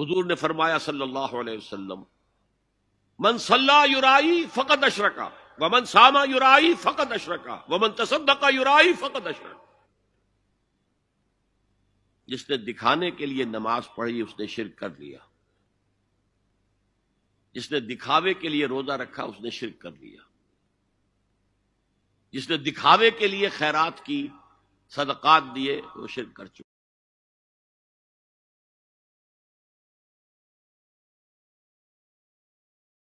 हजूर ने फरमाया सल्लल्लाहु अलैहि वसल्लम मन सल्ला युराई फ़कत अशरका वमन सामा युराई फ़कत अशरका वमन तसदका युराई फ़कत अशरका जिसने दिखाने के लिए नमाज पढ़ी उसने शिरक कर लिया जिसने दिखावे के लिए रोजा रखा उसने शिरक कर लिया जिसने दिखावे के लिए खैरात की सदकात दिए वो शिरक कर चुका